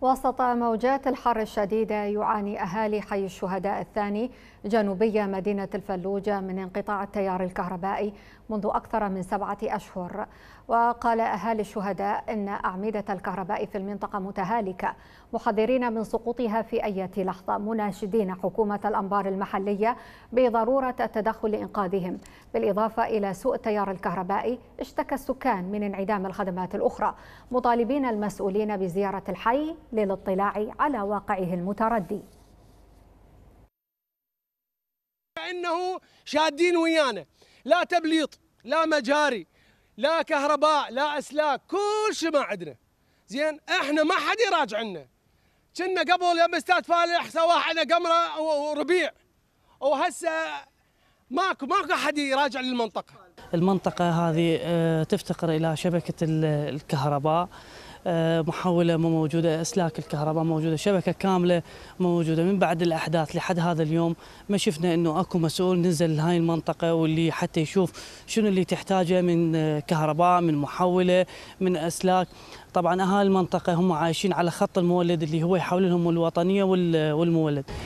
وسط موجات الحر الشديدة يعاني أهالي حي الشهداء الثاني جنوبية مدينة الفلوجة من انقطاع التيار الكهربائي منذ أكثر من سبعة أشهر وقال أهالي الشهداء أن أعمدة الكهرباء في المنطقة متهالكة محذرين من سقوطها في أي لحظة مناشدين حكومة الأنبار المحلية بضرورة التدخل لإنقاذهم بالإضافة إلى سوء التيار الكهربائي اشتكى السكان من انعدام الخدمات الأخرى مطالبين المسؤولين بزيارة الحي للاطلاع على واقعه المتردي انه شادين ويانا لا تبليط لا مجاري لا كهرباء لا اسلاك كل شيء ما عندنا زين احنا ما حد يراجع كنا قبل يوم استاذ فالح على قمره وربيع وهسه ماكو ماكو احد يراجع للمنطقه المنطقة هذه آه، تفتقر إلى شبكة الكهرباء آه، محولة موجودة أسلاك الكهرباء موجودة شبكة كاملة موجودة من بعد الأحداث لحد هذا اليوم ما شفنا أنه أكو مسؤول نزل لهاي المنطقة واللي حتى يشوف شنو اللي تحتاجه من آه، كهرباء من محولة من أسلاك طبعا أهالي المنطقة هم عايشين على خط المولد اللي هو يحول لهم الوطنية والمولد